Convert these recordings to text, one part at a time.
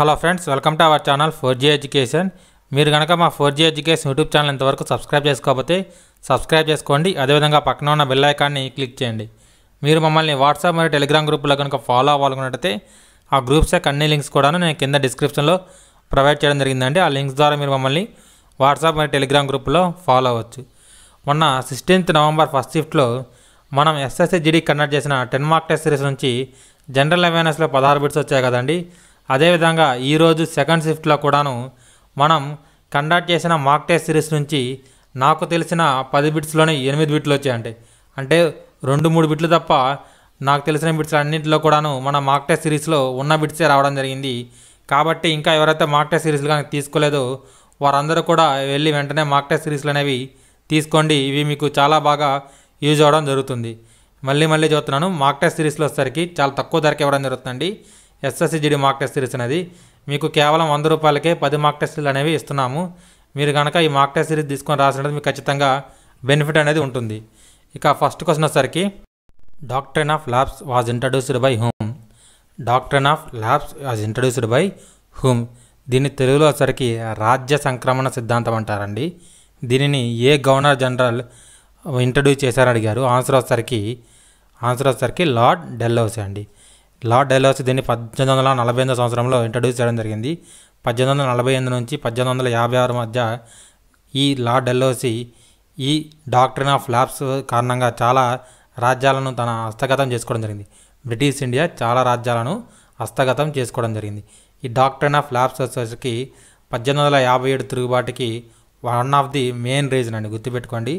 hello friends welcome to our channel Four G Education మీరు కనుక మా Four G Education YouTube channel ఇంతవరకు subscribe చేసుకోకపోతే సబ్స్క్రైబ్ చేసుకోండి అదేవిధంగా పక్కన ఉన్న బెల్ ఐకాన్ని క్లిక్ చేయండి మీరు మమ్మల్ని వాట్సాప్ మరియు టెలిగ్రామ్ గ్రూప్లో కనుక ఫాలో అవ్వాలనుకున్నట్టయితే ఆ గ్రూప్స్ యొక్క అన్ని లింక్స్ కూడా నేను కింద డిస్క్రిప్షన్లో ప్రొవైడ్ చేయడం జరిగిందండి ఆ లింక్స్ ద్వారా మీరు మమ్మల్ని వాట్సాప్ మరియు టెలిగ్రామ్ గ్రూప్లో ఫాలో అవ్వచ్చు మొన్న సిక్స్టీన్త్ నవంబర్ ఫస్ట్ షిఫ్ట్లో మనం ఎస్ఎస్సీ జీడీ కండక్ట్ చేసిన టెన్ మార్క్ టెస్ట్ సిరీస్ నుంచి జనరల్ అవేర్నెస్లో పదహారు బిట్స్ వచ్చాయి కదండి అదేవిధంగా ఈరోజు సెకండ్ షిఫ్ట్లో కూడాను మనం కండక్ట్ చేసిన మాక్ టెస్ట్ సిరీస్ నుంచి నాకు తెలిసిన పది బిట్స్లోనే ఎనిమిది బిట్లు వచ్చాయండి అంటే రెండు మూడు బిట్లు తప్ప నాకు తెలిసిన బిట్స్ అన్నింటిలో కూడాను మన మాక్ టెస్ట్ సిరీస్లో ఉన్న బిట్సే రావడం జరిగింది కాబట్టి ఇంకా ఎవరైతే మాక్ టెస్ట్ సిరీస్లు కానీ తీసుకోలేదో వారందరూ కూడా వెళ్ళి వెంటనే మాక్ టెస్ట్ సిరీస్లు అనేవి తీసుకోండి ఇవి మీకు చాలా బాగా యూజ్ అవ్వడం జరుగుతుంది మళ్ళీ మళ్ళీ చూస్తున్నాను మాక్ టెస్ట్ సిరీస్లో వచ్చేసరికి చాలా తక్కువ ధరకి ఇవ్వడం జరుగుతుందండి ఎస్ఎస్సిజిడి మార్క్ టెస్ట్ సిరీస్ అనేది మీకు కేవలం వంద రూపాయలకే పది మార్క్ టెస్టులు అనేవి ఇస్తున్నాము మీరు కనుక ఈ మార్క్ టెస్ట్ సిరీస్ తీసుకొని రాసినట్టు మీకు ఖచ్చితంగా బెనిఫిట్ అనేది ఉంటుంది ఇక ఫస్ట్ క్వశ్చన్ వచ్చేసరికి doctrine of lapse was introduced by whom doctrine of lapse was introduced by whom దీన్ని తెలుగులో వచ్చరికి రాజ్య సంక్రమణ సిద్ధాంతం అంటారండి దీనిని ఏ గవర్నర్ జనరల్ ఇంట్రడ్యూస్ చేశారని అడిగారు ఆన్సర్ వచ్చరికి ఆన్సర్ వచ్చరికి లార్డ్ డెల్లౌసే అండి లార్డ్ డెలౌసీ దీన్ని పద్దెనిమిది వందల నలభై ఎనిమిది సంవత్సరంలో ఇంట్రడ్యూస్ చేయడం జరిగింది పద్దెనిమిది వందల నలభై ఎనిమిది నుంచి పద్దెనిమిది వందల యాభై ఆరు మధ్య ఈ లార్డ్ డెల్లోసి ఈ డాక్టరీన్ ఆఫ్ ల్యాబ్స్ కారణంగా చాలా రాజ్యాలను తన హస్తగతం చేసుకోవడం జరిగింది బ్రిటిష్ ఇండియా చాలా రాజ్యాలను హస్తగతం చేసుకోవడం జరిగింది ఈ డాక్టరీన్ ఆఫ్ ల్యాబ్స్ వచ్చేసరికి పద్దెనిమిది వందల యాభై ఏడు తిరుగుబాటుకి one of the main reason అండి గుర్తుపెట్టుకోండి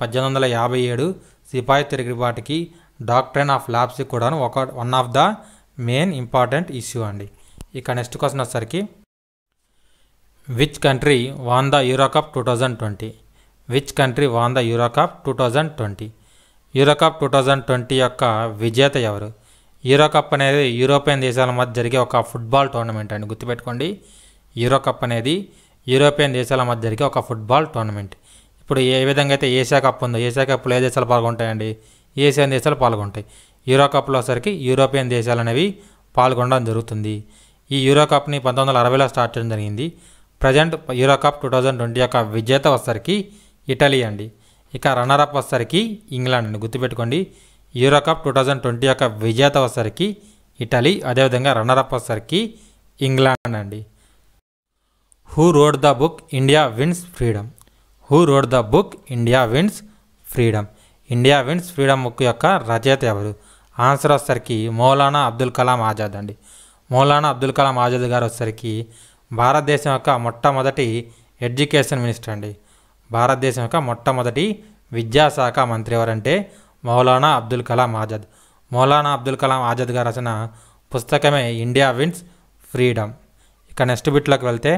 పద్దెనిమిది వందల యాభై ఏడు సిపాయి తిరుగుబాటుకి డాక్ట్రైన్ ఆఫ్ ల్యాబ్స్కి కూడా ఒక one of the main important issue అండి ఇక నెక్స్ట్ క్వశ్చన్ వచ్చేసరికి which country won the Euro cup two thousand twenty which country won the Euro cup two thousand twenty Euro cup two thousand twenty యొక్క విజేత ఎవరు euro cup అనేది European దేశాల మధ్య జరిగే ఒక ఫుట్బాల్ టోర్నమెంట్ అండి గుర్తుపెట్టుకోండి యూరో కప్ అనేది యూరోపియన్ దేశాల మధ్య జరిగే ఒక ఫుట్బాల్ టోర్నమెంట్ ఇప్పుడు ఏ విధంగా అయితే ఏషియా కప్ ఉందో ఏషియా కప్లో ఏ దేశాలు పాల్గొంటాయండి ఏషియన్ దేశాలు పాల్గొంటాయి యూరో కప్లో యూరోపియన్ దేశాలు అనేవి పాల్గొనడం జరుగుతుంది ఈ యూరో కప్ని పంతొమ్మిది వందల అరవైలో స్టార్ట్ చేయడం జరిగింది present Euro cup two thousand twenty యొక్క విజేత వచ్చరికి ఇటలీ అండి ఇక రన్నర్ అప్ ఇంగ్లాండ్ అండి గుర్తుపెట్టుకోండి Euro cup two thousand twenty యొక్క విజేత వచ్చరికి ఇటలీ అదేవిధంగా రన్నర్ అప్ వచ్చరికి ఇంగ్లాండ్ అండి who wrote the book India wins freedom who wrote the book India wins freedom India wins freedom book యొక్క రచయిత ఎవరు ఆన్సర్ వచ్చేసరికి మౌలానా అబ్దుల్ కలాం ఆజాద్ అండి మౌలానా అబ్దుల్ కలాం ఆజాద్ గారు వచ్చేసరికి భారతదేశం యొక్క మొట్టమొదటి ఎడ్యుకేషన్ మినిస్టర్ అండి భారతదేశం యొక్క మొట్టమొదటి విద్యాశాఖ మంత్రి ఎవరంటే మౌలానా అబ్దుల్ కలాం ఆజాద్ మౌలానా అబ్దుల్ కలాం ఆజాద్ గారు రచన పుస్తకమే ఇండియా విన్స్ ఫ్రీడమ్ ఇక నెక్స్ట్ బిట్లోకి వెళ్తే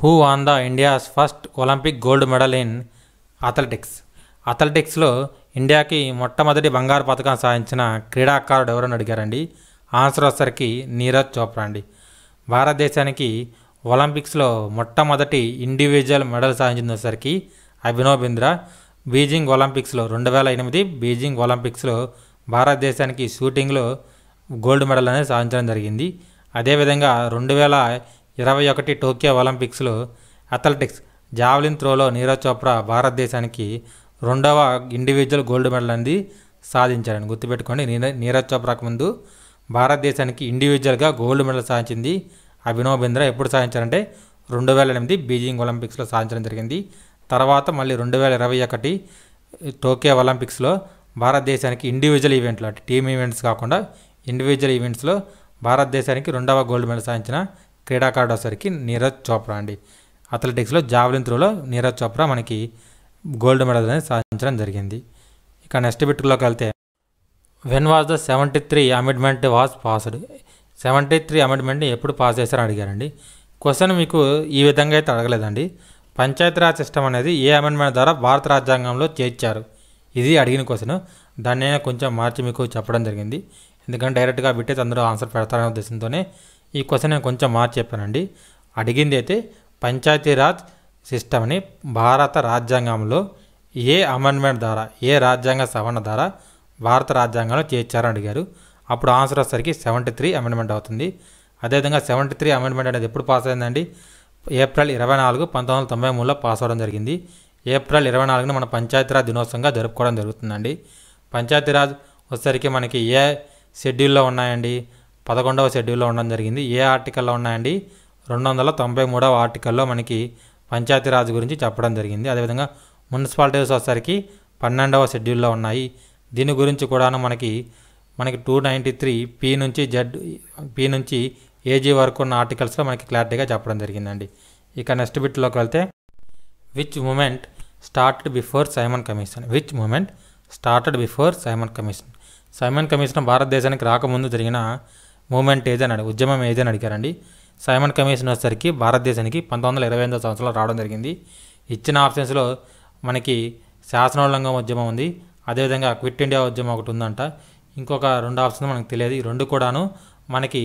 who won the India's first Olympic gold medal in athletics అథ్లెటిక్స్లో ఇండియాకి మొట్టమొదటి బంగారు పథకం సాధించిన క్రీడాకారుడు ఎవరని అడిగారండి ఆన్సర్ వచ్చరికి నీరజ్ చోప్రా అండి భారతదేశానికి ఒలింపిక్స్లో మొట్టమొదటి ఇండివిజువల్ మెడల్ సాధించిన సరికి అభినవ్ బింద్రా బీజింగ్ ఒలింపిక్స్లో రెండు వేల ఎనిమిది బీజింగ్ ఒలింపిక్స్లో భారతదేశానికి షూటింగ్లో గోల్డ్ మెడల్ అనేది సాధించడం జరిగింది అదేవిధంగా రెండు వేల ఇరవై ఒకటి టోక్యో ఒలింపిక్స్లో అథ్లెటిక్స్ జావలిన్ త్రోలో నీరజ్ చోప్రా భారతదేశానికి రెండవ ఇండివిజువల్ గోల్డ్ మెడల్ అనేది సాధించారని గుర్తుపెట్టుకోండి నీరజ్ చోప్రాకు ముందు భారతదేశానికి ఇండివిజువల్గా గోల్డ్ మెడల్ సాధించింది అభినవ్ బింద్రా ఎప్పుడు సాధించారంటే రెండు వేల ఎనిమిది బీజింగ్ ఒలింపిక్స్లో సాధించడం జరిగింది తర్వాత మళ్ళీ రెండు వేల ఇరవై ఒకటి టోక్యో ఒలింపిక్స్లో భారతదేశానికి ఇండివిజువల్ ఈవెంట్లు అంటే టీమ్ ఈవెంట్స్ కాకుండా ఇండివిజువల్ ఈవెంట్స్లో భారతదేశానికి రెండవ గోల్డ్ మెడల్ సాధించిన క్రీడాకారుడు వచ్చేసరికి నీరజ్ చోప్రా అండి అథ్లెటిక్స్లో జావలిన్ త్రోలో నీరజ్ చోప్రా మనకి గోల్డ్ మెడల్ అనేది సాధించడం జరిగింది ఇక నెక్స్ట్ బిట్లోకి వెళ్తే when was the seventy three amendment was passed seventy three amendment ఎప్పుడు పాస్ చేశారని అడిగారండి క్వశ్చన్ మీకు ఈ విధంగా అయితే అడగలేదండి పంచాయతీరాజ్ సిస్టమ్ అనేది ఏ అమెండ్మెంట్ ద్వారా భారత రాజ్యాంగంలో చేర్చారు ఇది అడిగిన క్వశ్చన్ దాన్ని కొంచెం మార్చి మీకు చెప్పడం జరిగింది ఎందుకంటే డైరెక్ట్గా బిట్టేసి అందరూ ఆన్సర్ పెడతారనే ఉద్దేశంతోనే ఈ క్వశ్చన్ నేను కొంచెం మార్చి చెప్పానండి అడిగింది అయితే పంచాయతీరాజ్ సిస్టమ్ని భారత రాజ్యాంగంలో ఏ అమెండ్మెంట్ ద్వారా ఏ రాజ్యాంగ సవరణ ద్వారా భారత రాజ్యాంగంలో చేర్చారని అడిగారు అప్పుడు ఆన్సర్ వచ్చేసరికి సెవెంటీ త్రీ అమెండ్మెంట్ అవుతుంది అదేవిధంగా సెవెంటీ త్రీ అమెండ్మెంట్ అనేది ఎప్పుడు పాస్ అయిందండి ఏప్రిల్ ఇరవై నాలుగు పంతొమ్మిది వందల తొంభై మూడులో పాస్ అవడం జరిగింది ఏప్రిల్ ఇరవై నాలుగున మన పంచాయతీరాజ్ దినోత్సవంగా జరుపుకోవడం జరుగుతుందండి పంచాయతీరాజ్ వచ్చేసరికి మనకి ఏ షెడ్యూల్లో ఉన్నాయండి పదకొండవ షెడ్యూల్లో ఉండడం జరిగింది ఏ ఆర్టికల్లో ఉన్నాయండి రెండు వందల తొంభై మూడవ ఆర్టికల్లో మనకి పంచాయతీరాజ్ గురించి చెప్పడం జరిగింది అదేవిధంగా మున్సిపాలిటీస్ వచ్చేసరికి పన్నెండవ షెడ్యూల్లో ఉన్నాయి దీని గురించి కూడాను మనకి మనకి టూ నైంటీ త్రీ పీ నుంచి జెడ్ పీ నుంచి ఏజీ వరకు ఉన్న ఆర్టికల్స్లో మనకి క్లారిటీగా చెప్పడం జరిగిందండి ఇక నెక్స్ట్ బిట్లోకి వెళ్తే which movement started before Simon Commission which movement started before Simon Commission Simon Commission భారతదేశానికి రాకముందు జరిగిన మూమెంట్ ఏదని ఉద్యమం ఏదని అడిగారండి సైమన్ కమిషన్ వచ్చేసరికి భారతదేశానికి పంతొమ్మిది వందల ఇరవై ఎనిమిదో సంవత్సరంలో రావడం జరిగింది ఇచ్చిన ఆప్షన్స్లో మనకి శాసనోల్లంగం ఉద్యమం ఉంది అదేవిధంగా క్విట్ ఇండియా ఉద్యమం ఒకటి ఉందంట ఇంకొక రెండు ఆప్షన్ మనకు తెలియదు ఈ రెండు కూడాను మనకి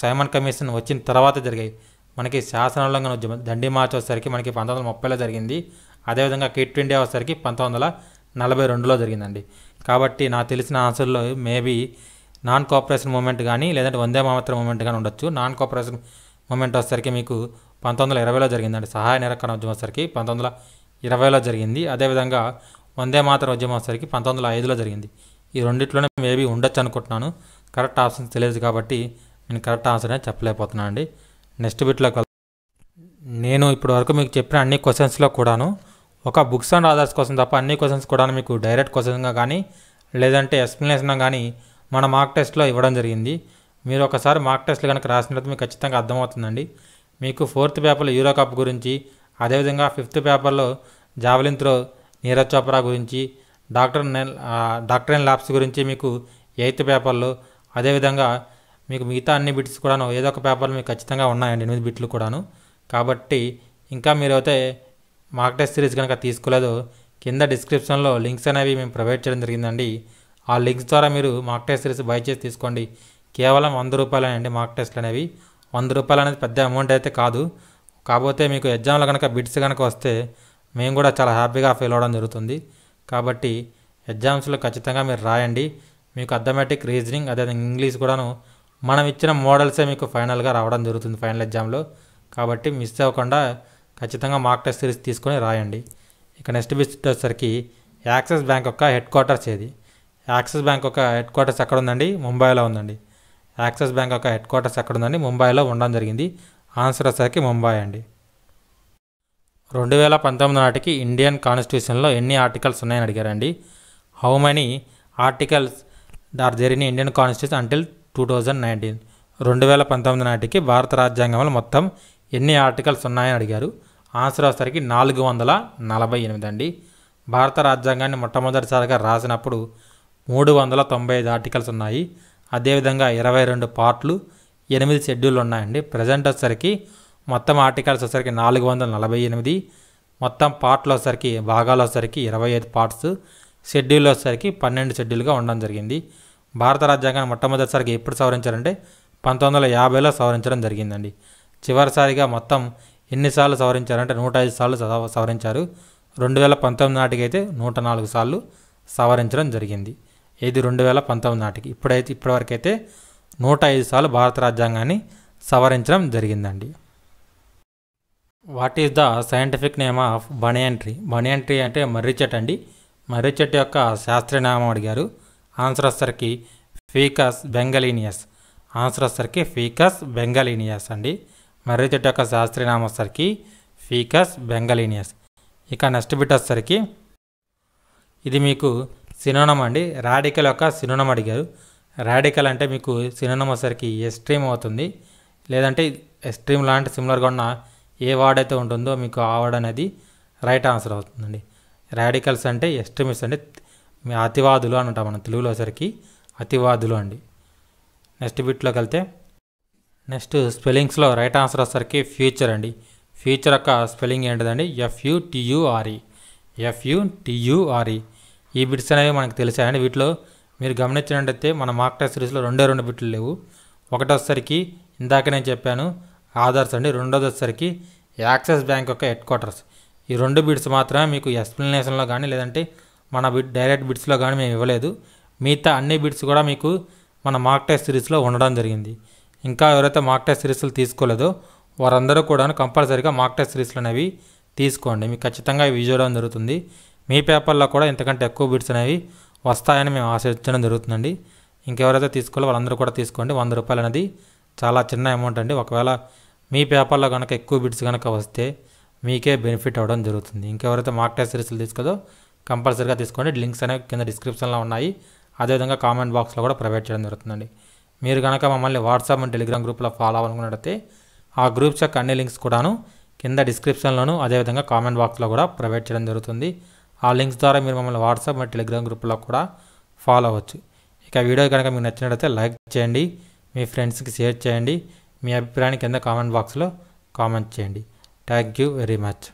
సైమన్ కమిషన్ వచ్చిన తర్వాత జరిగాయి మనకి శాసనోల్లంఘన ఉద్యమం దండి మార్చ్ వచ్చేసరికి మనకి పంతొమ్మిది వందల ముప్పైలో జరిగింది అదేవిధంగా క్విట్ ఇండియా వచ్చేసరికి పంతొమ్మిది వందల నలభై రెండులో జరిగిందండి కాబట్టి నాకు తెలిసిన ఆన్సర్లో మేబీ నాన్ కోఆపరేషన్ మూమెంట్ కానీ లేదంటే వందే మాత్రం మూమెంట్ కానీ ఉండొచ్చు నాన్ కోఆపరేషన్ మూమెంట్ వచ్చేసరికి మీకు పంతొమ్మిది వందల ఇరవైలో జరిగిందండి సహాయ నిరకరణ ఉద్యమం వచ్చేసరికి పంతొమ్మిది వందల ఇరవైలో జరిగింది అదేవిధంగా వందే మాతర ఉద్యమం వచ్చేసరికి పంతొమ్మిది వందల ఐదులో జరిగింది ఈ రెండిట్లోనే మేబీ ఉండొచ్చు అనుకుంటున్నాను కరెక్ట్ ఆప్షన్ తెలియదు కాబట్టి నేను కరెక్ట్ ఆన్సర్ అనేది చెప్పలేకపోతున్నాను అండి నెక్స్ట్ బిట్లోకి నేను ఇప్పటి వరకు మీకు చెప్పిన అన్ని క్వశ్చన్స్లో కూడాను ఒక బుక్స్ అండ్ ఆధార్స్ కోసం తప్ప అన్ని క్వశ్చన్స్ కూడా మీకు డైరెక్ట్ క్వశ్చన్గా కానీ లేదంటే ఎక్స్ప్లెనేషన్గా కానీ మన మార్క్ టెస్ట్లో ఇవ్వడం జరిగింది మీరు ఒకసారి మార్క్ టెస్ట్లు కనుక రాసినట్లయితే మీకు ఖచ్చితంగా అర్థమవుతుందండి మీకు ఫోర్త్ పేపర్లో యూరో కప్ గురించి అదేవిధంగా ఫిఫ్త్ పేపర్లో జావలిన్ త్రో నీరజ్ చోప్రా గురించి డాక్టర్ డాక్టర్ అండ్ ల్యాబ్స్ గురించి మీకు ఎయిత్ పేపర్లో అదేవిధంగా మీకు మిగతా అన్ని బిట్స్ కూడాను ఏదో ఒక పేపర్లు మీకు ఖచ్చితంగా ఉన్నాయండి ఎనిమిది బిట్లు కూడాను కాబట్టి ఇంకా మీరైతే మార్క్ టెస్ట్ సిరీస్ కనుక తీసుకోలేదో కింద డిస్క్రిప్షన్లో లింక్స్ అనేవి మేము ప్రొవైడ్ చేయడం జరిగిందండి ఆ లింక్స్ ద్వారా మీరు మార్క్ టెస్ట్ సిరీస్ బై చేసి తీసుకోండి కేవలం వంద రూపాయలేనండి మార్క్ టెస్ట్లు అనేవి వంద రూపాయలు అనేది పెద్ద అమౌంట్ అయితే కాదు కాకపోతే మీకు ఎగ్జామ్లో కనుక బిట్స్ కనుక వస్తే మేము కూడా చాలా హ్యాపీగా ఫీల్ అవ్వడం జరుగుతుంది కాబట్టి ఎగ్జామ్స్లో ఖచ్చితంగా మీరు రాయండి మీకు అథమెటిక్ రీజనింగ్ అదే ఇంగ్లీష్ కూడాను మనం ఇచ్చిన మోడల్సే మీకు ఫైనల్గా రావడం జరుగుతుంది ఫైనల్ ఎగ్జామ్లో కాబట్టి మిస్ అవ్వకుండా ఖచ్చితంగా మార్క్ టెస్ట్ సిరీస్ తీసుకొని రాయండి ఇక నెక్స్ట్ విజిట్ వచ్చేసరికి యాక్సిస్ బ్యాంక్ యొక్క హెడ్ క్వార్టర్స్ ఏది యాక్సిస్ బ్యాంక్ యొక్క హెడ్ క్వార్టర్స్ ఎక్కడ ఉందండి ముంబైలో ఉందండి యాక్సిస్ బ్యాంక్ యొక్క హెడ్ క్వార్టర్స్ ఎక్కడుందని ముంబైలో ఉండడం జరిగింది ఆన్సర్ వచ్చేసరికి ముంబై అండి రెండు వేల పంతొమ్మిది నాటికి ఇండియన్ కాన్స్టిట్యూషన్లో ఎన్ని ఆర్టికల్స్ ఉన్నాయని అడిగారండి హౌ మెనీ ఆర్టికల్స్ ఆర్ జరిగిన Indian constitution until two thousand nineteen రెండు వేల పంతొమ్మిది నాటికి భారత రాజ్యాంగంలో మొత్తం ఎన్ని ఆర్టికల్స్ ఉన్నాయని అడిగారు ఆన్సర్ వచ్చేసరికి నాలుగు వందల నలభై ఎనిమిది అండి భారత రాజ్యాంగాన్ని మొట్టమొదటిసారిగా రాసినప్పుడు మూడు వందల తొంభై ఐదు ఆర్టికల్స్ ఉన్నాయి అదేవిధంగా ఇరవై రెండు పార్ట్లు ఎనిమిది షెడ్యూల్ ఉన్నాయండి ప్రజెంట్ వచ్చేసరికి మొత్తం ఆర్టికల్స్ వచ్చరికి నాలుగు వందల నలభై ఎనిమిది మొత్తం పార్ట్లు వచ్చరికి భాగాలు వచ్చరికి ఇరవై ఐదు పార్ట్స్ షెడ్యూల్ వచ్చరికి పన్నెండు షెడ్యూల్గా ఉండడం జరిగింది భారత రాజ్యాంగాన్ని మొట్టమొదటిసారికి ఎప్పుడు సవరించారంటే పంతొమ్మిది వందల యాభైలో సవరించడం జరిగిందండి చివరిసారిగా మొత్తం ఎన్నిసార్లు సవరించారంటే నూట ఐదు సార్లు సవరించారు రెండు వేల పంతొమ్మిది నాటికి అయితే నూట నాలుగు సార్లు సవరించడం జరిగింది ఏది రెండు వేల పంతొమ్మిది నాటికి ఇప్పుడైతే ఇప్పటివరకైతే నూట ఐదు సార్లు భారత రాజ్యాంగాన్ని సవరించడం జరిగిందండి what is the scientific name of banyan tree banyan tree అంటే మర్రి చెట్టు అండి మర్రి చెట్టు యొక్క శాస్త్రీయ నామం అడిగారు ఆన్సర్ వచ్చేసరికి ఫీకస్ బెంగలీనియస్ ఆన్సర్ వచ్చేసరికి ఫీకస్ బెంగలీనియస్ అండి మర్రి చెట్టు యొక్క శాస్త్రీయ నామం ఫీకస్ బెంగలీనియస్ ఇక నెక్స్ట్ బిట్ వచ్చేసరికి ఇది మీకు సినోనమ్ అండి రాడికల్ యొక్క సినోనమ్ అడిగారు రాడికల్ అంటే మీకు సినోనమ్ వచ్చరికి ఎస్ట్రీమ్ అవుతుంది లేదంటే ఎస్ట్రీమ్ లాంటి సిమిలర్గా ఉన్న ఏ వర్డ్ అయితే ఉంటుందో మీకు ఆ వర్డ్ అనేది రైట్ ఆన్సర్ అవుతుందండి రాడికల్స్ అంటే ఎస్ట్రీమిస్ట్ అంటే అతివాదులు అని ఉంటాం మనం తెలుగులో వచ్చరికి అతివాదులు అండి నెక్స్ట్ బిట్లోకి వెళ్తే నెక్స్ట్ స్పెల్లింగ్స్లో రైట్ ఆన్సర్ వచ్చేసరికి ఫ్యూచర్ అండి ఫ్యూచర్ యొక్క స్పెల్లింగ్ ఏంటిదండి ఎఫ్యూటియుఆర్ఈ టీయూఆర్ఈ ఈ బిట్స్ అనేవి మనకు తెలిసాయండి వీటిలో మీరు గమనించినట్టయితే మన మాక్ టెస్ట్ సిరీస్లో రెండో రెండు బిట్లు లేవు ఒకటోసరికి ఇందాక నేను చెప్పాను ఆధార్స్ అండి రెండోది యాక్సిస్ బ్యాంక్ యొక్క హెడ్ క్వార్టర్స్ ఈ రెండు బిట్స్ మాత్రమే మీకు ఎక్స్ప్లెనేషన్లో కానీ లేదంటే మన బిట్ డైరెక్ట్ బిట్స్లో కానీ మేము ఇవ్వలేదు మిగతా అన్ని బిట్స్ కూడా మీకు మన మాక్ టెస్ట్ సిరీస్లో ఉండడం జరిగింది ఇంకా ఎవరైతే మాక్ టెస్ట్ సిరీస్లు తీసుకోలేదో వారందరూ కూడా కంపల్సరీగా మాక్ టెస్ట్ సిరీస్లు అనేవి తీసుకోండి మీకు ఖచ్చితంగా ఇవి చూడడం జరుగుతుంది మీ పేపర్లో కూడా ఇంతకంటే ఎక్కువ బిడ్స్ అనేవి వస్తాయని మేము ఆశించడం జరుగుతుందండి ఇంకెవరైతే తీసుకోవాలో వాళ్ళందరూ కూడా తీసుకోండి వంద రూపాయలు అనేది చాలా చిన్న అమౌంట్ అండి ఒకవేళ మీ పేపర్లో కనుక ఎక్కువ బిడ్స్ కనుక వస్తే మీకే బెనిఫిట్ అవ్వడం జరుగుతుంది ఇంకెవరైతే మార్క్ టెస్ట్ సిరీస్లు తీసుకోదో కంపల్సరీగా తీసుకోండి లింక్స్ అనేవి కింద డిస్క్రిప్షన్లో ఉన్నాయి అదేవిధంగా కామెంట్ బాక్స్లో కూడా ప్రొవైడ్ చేయడం జరుగుతుందండి మీరు కనుక మమ్మల్ని వాట్సాప్ అండ్ టెలిగ్రామ్ గ్రూప్లో ఫాలో అవ్వాలనుకున్నట్టయితే ఆ గ్రూప్స్ యొక్క అన్ని లింక్స్ కూడాను కింద డిస్క్రిప్షన్లోను అదేవిధంగా కామెంట్ బాక్స్లో కూడా ప్రొవైడ్ చేయడం జరుగుతుంది ఆ లింక్స్ ద్వారా మీరు మమ్మల్ని వాట్సాప్ మరియు టెలిగ్రామ్ గ్రూప్లో కూడా ఫాలో అవ్వచ్చు ఇక వీడియో కనుక మీకు నచ్చినట్లయితే లైక్ చేయండి మీ ఫ్రెండ్స్కి షేర్ చేయండి మీ అభిప్రాయాన్ని కింద కామెంట్ బాక్స్లో కామెంట్ చేయండి థ్యాంక్ యూ వెరీ మచ్